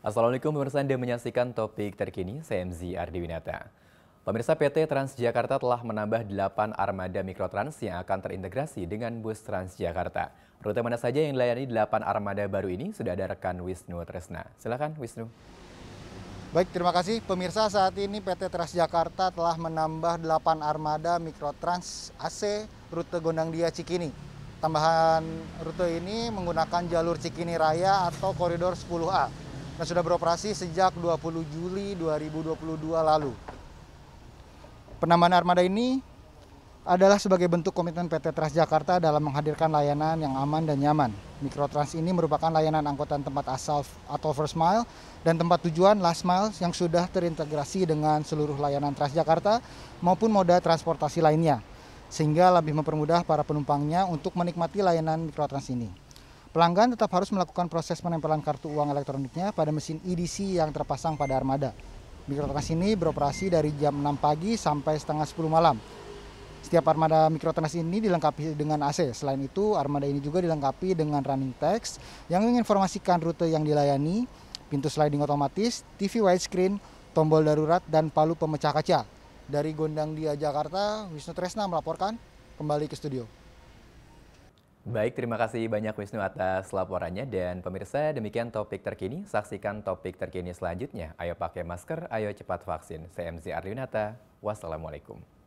Assalamualaikum pemirsa Anda menyaksikan topik terkini CMZ Ardiwinata. Pemirsa PT Transjakarta telah menambah 8 armada mikrotrans yang akan terintegrasi dengan bus Transjakarta. Rute mana saja yang dilayani 8 armada baru ini sudah ada rekan Wisnu Tresna. Silakan Wisnu. Baik, terima kasih. Pemirsa saat ini PT Transjakarta telah menambah 8 armada mikrotrans AC rute Gondangdia Cikini Tambahan rute ini menggunakan jalur Cikini Raya atau koridor 10A dan nah, sudah beroperasi sejak 20 Juli 2022 lalu. Penambahan armada ini adalah sebagai bentuk komitmen PT Transjakarta dalam menghadirkan layanan yang aman dan nyaman. Mikrotrans ini merupakan layanan angkutan tempat asal atau first mile dan tempat tujuan last mile yang sudah terintegrasi dengan seluruh layanan Transjakarta maupun moda transportasi lainnya, sehingga lebih mempermudah para penumpangnya untuk menikmati layanan Mikrotrans ini. Pelanggan tetap harus melakukan proses penempelan kartu uang elektroniknya pada mesin EDC yang terpasang pada armada. mikrotrans ini beroperasi dari jam 6 pagi sampai setengah 10 malam. Setiap armada mikrotrans ini dilengkapi dengan AC. Selain itu, armada ini juga dilengkapi dengan running text yang menginformasikan rute yang dilayani, pintu sliding otomatis, TV widescreen, tombol darurat, dan palu pemecah kaca. Dari Gondang Dia, Jakarta, Wisnu Tresna melaporkan kembali ke studio. Baik, terima kasih banyak Wisnu atas laporannya dan pemirsa demikian topik terkini. Saksikan topik terkini selanjutnya. Ayo pakai masker, ayo cepat vaksin. Saya MZ Arlinata, wassalamualaikum.